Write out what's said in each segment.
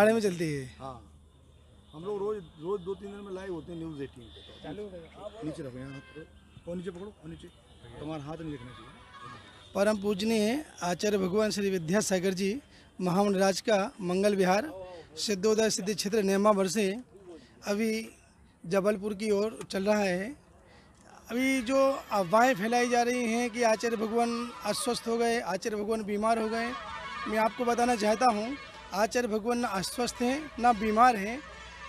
आड़े में चलती है हाँ हम लोग रोज रोज दो तीन दिन में लाइव होते हैं न्यूज एटीन पे नीचे रखो यहाँ और नीचे पकड़ो और नीचे तुम्हारा हाथ नहीं देखना चाहिए परम पूजनीय आचार्य भगवान श्री विद्यासागर जी महामनराज का मंगल विहार सिद्धोदय सिद्धि क्षेत्र नेमावर से अभी जबलपुर की ओर चल रहा है अभी जो अफवाहें फैलाई जा रही हैं कि आचार्य भगवान अस्वस्थ हो गए आचार्य भगवान बीमार हो गए मैं आपको बताना चाहता हूँ आचार्य भगवान ना अस्वस्थ हैं ना बीमार हैं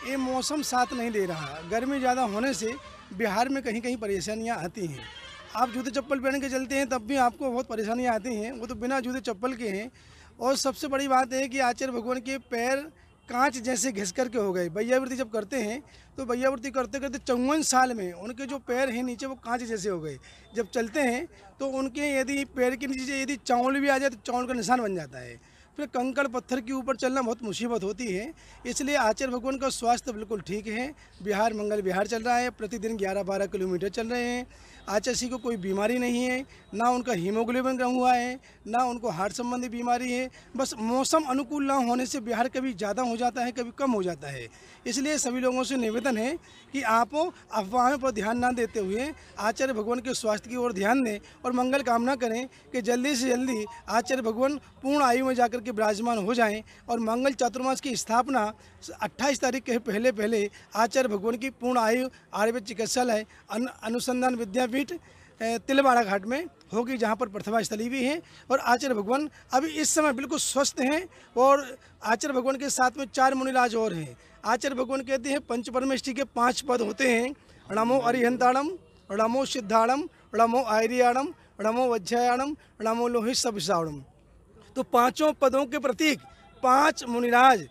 ये मौसम साथ नहीं दे रहा गर्मी ज़्यादा होने से बिहार में कहीं कहीं परेशानियाँ आती हैं आप जूते चप्पल पहन के चलते हैं तब भी आपको बहुत परेशानियाँ आती हैं वो तो बिना जूते चप्पल के हैं और सबसे बड़ी बात है कि आचार्य भगवान के पैर कांच जैसे घिस करके हो गए भैयावृत्ति जब करते हैं तो भैयावृत्ति करते करते चौवन साल में उनके जो पैर हैं नीचे वो कांच जैसे हो गए जब चलते हैं तो उनके यदि पैर के नीचे यदि चावल भी आ जाए तो चावल का निशान बन जाता है फिर कंकड़ पत्थर के ऊपर चलना बहुत मुसीबत होती है इसलिए आचार्य भगवान का स्वास्थ्य बिल्कुल ठीक है बिहार मंगल बिहार चल रहा है प्रतिदिन ग्यारह बारह किलोमीटर चल रहे हैं आचार्य सिंह को कोई बीमारी नहीं है ना उनका हीमोग्लोबिन कम हुआ है ना उनको हार्ट संबंधी बीमारी है बस मौसम अनुकूल ना होने से बिहार कभी ज़्यादा हो जाता है कभी कम हो जाता है इसलिए सभी लोगों से निवेदन है कि आप अफवाहों पर ध्यान ना देते हुए आचार्य भगवान के स्वास्थ्य की ओर ध्यान दें और मंगल कामना करें कि जल्दी से जल्दी आचार्य भगवान पूर्ण आयु में जाकर होकर विराजमान हो जाएं और मंगल चतुर्मास की स्थापना 28 तारीख के पहले पहले आचार्य भगवान की पूर्ण आयु आयुर्वेद चिकित्सालय अनुसंधान विद्यापीठ तिलवाड़ा घाट में होगी जहाँ पर प्रथमा स्थली भी है और आचार्य भगवान अभी इस समय बिल्कुल स्वस्थ हैं और आचार्य भगवान के साथ में चार मुनिराज और हैं आचार्य भगवान कहते हैं पंच परमेश के पांच पद होते हैं रणमो अरिहंताड़म रणमो सिद्धाणम रणमो आयरियाणम रणमो वज्रयाणम रणमो लोहित सभिषाणम तो पांचों पदों के प्रतीक पांच मुनिराज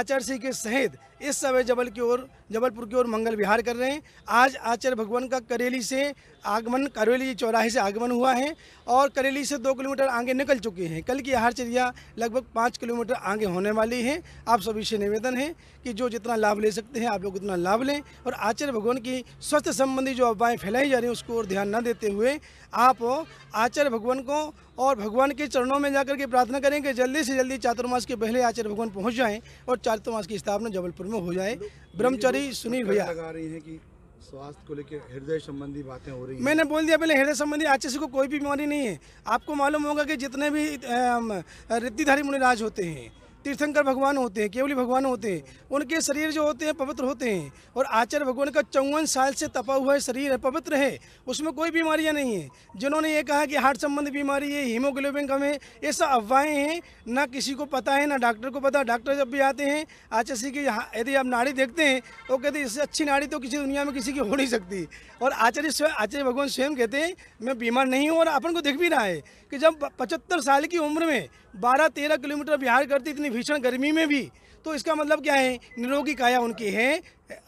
आचार्य के सहित इस समय जबल की ओर जबलपुर की ओर मंगल विहार कर रहे हैं आज आचार्य भगवान का करेली से आगमन करेली चौराहे से आगमन हुआ है और करेली से दो किलोमीटर आगे निकल चुके हैं कल की आहारचर्या लगभग पाँच किलोमीटर आगे होने वाली है आप सभी से निवेदन है कि जो जितना लाभ ले सकते हैं आप लोग उतना लाभ लें और आचार्य भगवान की स्वास्थ्य संबंधी जो अफवाहें फैलाई जा रही हैं उसको और ध्यान न देते हुए आप आचार्य भगवान को और भगवान के चरणों में जाकर के प्रार्थना करें कि जल्दी से जल्दी चातुर्मास के पहले आचार्य भगवान पहुँच जाएँ और चातुर्मास की स्थापना जबलपुर प्रमुख हो जाए ब्रह्मचारी सुनील भैया लगा रही है कि स्वास्थ्य को लेकर हृदय संबंधी बातें हो रही हैं मैंने बोल दिया पहले हृदय संबंधी आज से को कोई भी बीमारी नहीं है आपको मालूम होगा कि जितने भी रिद्धिधारी मुनिराज होते हैं तीर्थंकर भगवान होते हैं केवली भगवान होते हैं उनके शरीर जो होते हैं पवित्र होते हैं और आचार्य भगवान का चौवन साल से तपा हुआ शरीर है पवित्र है उसमें कोई बीमारियां नहीं है जिन्होंने ये कहा कि हार्ट संबंधी बीमारी है हीमोग्लोबिन कम है ये सब अफवाहें हैं ना किसी को पता है ना डॉक्टर को पता डॉक्टर जब भी आते हैं आचार्य सिंह की यदि आप नाड़ी देखते हैं तो कहते हैं इससे अच्छी नाड़ी तो किसी दुनिया में किसी की हो नहीं सकती और आचार्य स्वयं आचार्य भगवान स्वयं कहते हैं मैं बीमार नहीं हूँ और अपन को दिख भी रहा है कि जब पचहत्तर साल की उम्र में बारह तेरह किलोमीटर बिहार करती इतनी भीषण गर्मी में भी तो इसका मतलब क्या है निरोगी काया उनकी है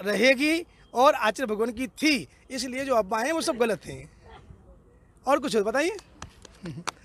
रहेगी और आचार्य भगवान की थी इसलिए जो अब्बा हैं वो सब गलत हैं और कुछ बताइए